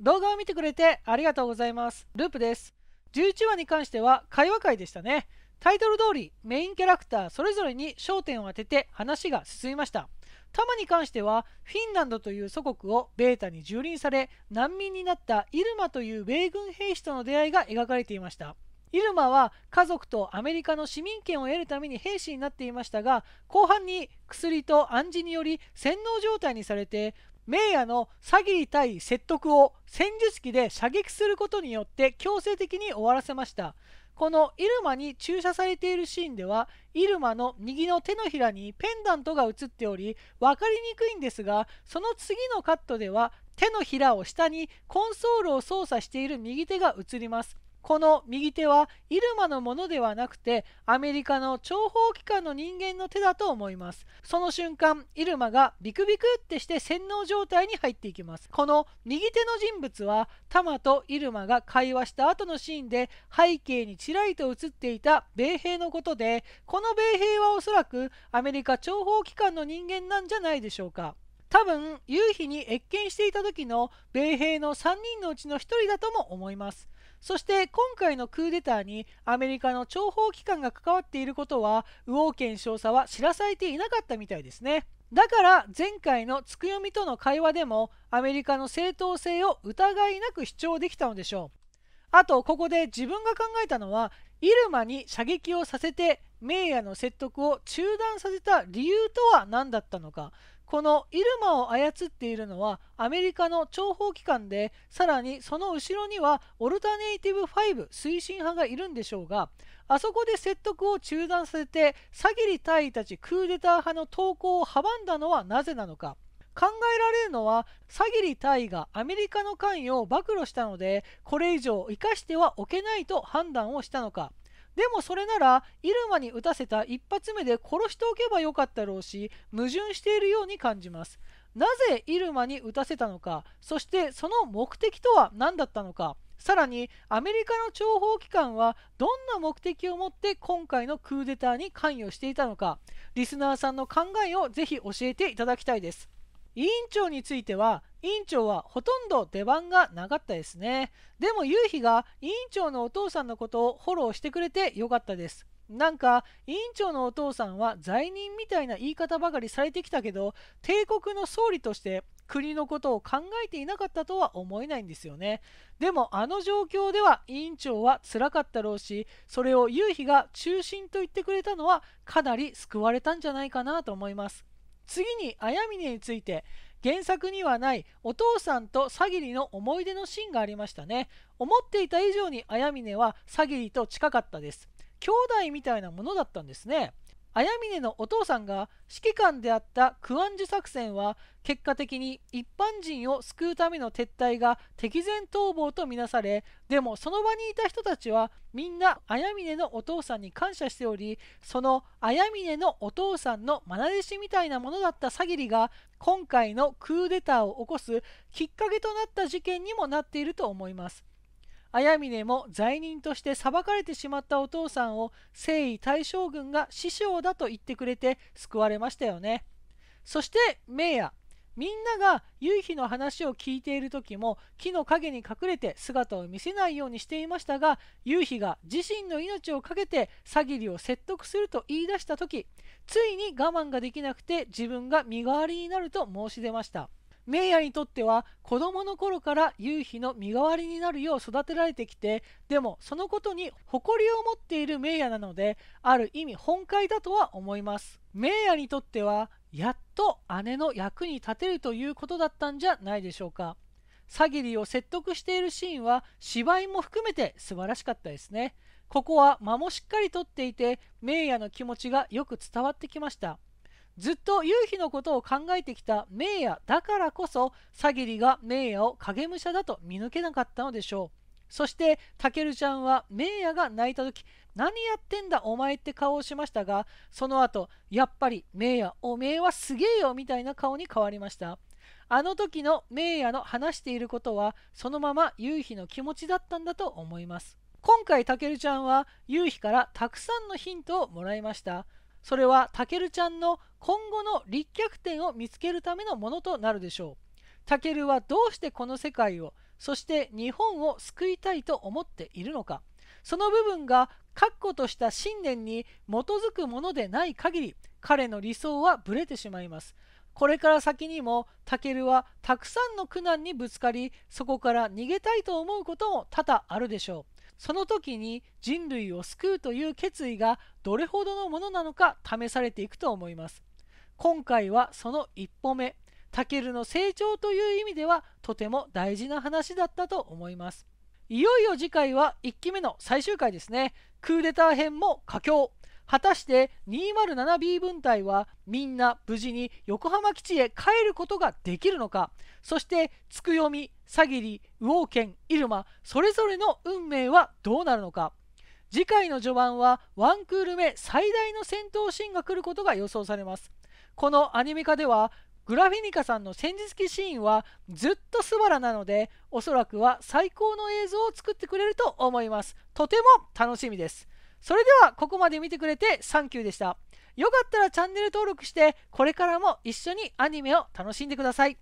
動画を見てくれてありがとうございます。ループです。11話に関しては会話会でしたね。タイトル通りメインキャラクターそれぞれに焦点を当てて話が進みました。タマに関してはフィンランドという祖国をベータに蹂躙され難民になったイルマという米軍兵士との出会いが描かれていました。イルマは家族とアメリカの市民権を得るために兵士になっていましたが後半に薬と暗示により洗脳状態にされて名夜の詐欺対説得を戦術機で射撃することによって強制的に終わらせましたこのイルマに注射されているシーンではイルマの右の手のひらにペンダントが映っており分かりにくいんですがその次のカットでは手のひらを下にコンソールを操作している右手が映りますこの右手はイルマのものではなくてアメリカの諜報機関の人間の手だと思いますその瞬間イルマがビクビクってして洗脳状態に入っていきますこの右手の人物はタマとイルマが会話した後のシーンで背景にちらりと映っていた米兵のことでこの米兵はおそらくアメリカ諜報機関の人間なんじゃないでしょうか多分夕日に謁見していた時の米兵の3人のうちの1人だとも思いますそして今回のクーデターにアメリカの諜報機関が関わっていることは右往健少佐は知らされていなかったみたいですねだから前回のつくよみとの会話でもアメリカの正当性を疑いなく主張できたのでしょうあとここで自分が考えたのはイルマに射撃をさせて名誉の説得を中断させた理由とは何だったのかこのイルマを操っているのはアメリカの諜報機関でさらにその後ろにはオルタネイティブ5推進派がいるんでしょうがあそこで説得を中断させてサギリ隊尉たちクーデター派の投降を阻んだのはなぜなのか考えられるのはサギリ隊がアメリカの関与を暴露したのでこれ以上生かしてはおけないと判断をしたのかでもそれならイルマに撃たせた一発目で殺しておけばよかったろうし矛盾しているように感じますなぜイルマに撃たせたのかそしてその目的とは何だったのかさらにアメリカの諜報機関はどんな目的を持って今回のクーデターに関与していたのかリスナーさんの考えをぜひ教えていただきたいです委員長については委員長はほとんど出番がなかったですねでも夕日が委員長のお父さんのことをフォローしてくれてよかったですなんか委員長のお父さんは罪人みたいな言い方ばかりされてきたけど帝国の総理として国のことを考えていなかったとは思えないんですよねでもあの状況では委員長はつらかったろうしそれを夕日が中心と言ってくれたのはかなり救われたんじゃないかなと思います次にあやみねについて原作にはないお父さんとサギリの思い出のシーンがありましたね思っていた以上にあやみねはサギリと近かったです兄弟みたいなものだったんですね綾峰のお父さんが指揮官であったクアンジュ作戦は結果的に一般人を救うための撤退が敵前逃亡とみなされでもその場にいた人たちはみんな綾峰のお父さんに感謝しておりその綾峰のお父さんの愛弟子みたいなものだったサギリが今回のクーデターを起こすきっかけとなった事件にもなっていると思います。みねも罪人として裁かれてしまったお父さんを征夷大将軍が師匠だと言ってくれて救われましたよねそして明也みんなが夕日の話を聞いている時も木の陰に隠れて姿を見せないようにしていましたが夕日が自身の命を懸けて詐欺りを説得すると言い出した時ついに我慢ができなくて自分が身代わりになると申し出ました。メイヤにとっては子供の頃から夕日の身代わりになるよう育てられてきてでもそのことに誇りを持っているメイヤなのである意味本懐だとは思いますメイヤにとってはやっと姉の役に立てるということだったんじゃないでしょうかサギリを説得しているシーンは芝居も含めて素晴らしかったですねここは間もしっかりとっていてメイヤの気持ちがよく伝わってきましたずっと夕日のことを考えてきた名也だからこそサギリが名也を影武者だと見抜けなかったのでしょうそしてたけるちゃんは名也が泣いた時何やってんだお前って顔をしましたがその後やっぱり名也おめえはすげえよみたいな顔に変わりましたあの時の名也の話していることはそのまま夕日の気持ちだったんだと思います今回たけるちゃんは夕日からたくさんのヒントをもらいましたそれはたけるちゃんの今後の立脚点を見つけるためのものとなるでしょうたけるはどうしてこの世界をそして日本を救いたいと思っているのかその部分が確固とした信念に基づくものでない限り彼の理想はぶれてしまいますこれから先にもたけるはたくさんの苦難にぶつかりそこから逃げたいと思うことも多々あるでしょうその時に人類を救うという決意がどれほどのものなのか試されていくと思います今回はその一歩目タケルの成長という意味ではとても大事な話だったと思いますいよいよ次回は1期目の最終回ですねクーデター編も佳境果たして 207B 分隊はみんな無事に横浜基地へ帰ることができるのかそしてつくよみさぎりケン、イルマそれぞれの運命はどうなるのか次回の序盤はワンクール目最大の戦闘シーンが来ることが予想されますこのアニメ化ではグラフィニカさんの戦術機シーンはずっとスバラなのでおそらくは最高の映像を作ってくれると思いますとても楽しみですそれではここまで見てくれてサンキューでしたよかったらチャンネル登録してこれからも一緒にアニメを楽しんでください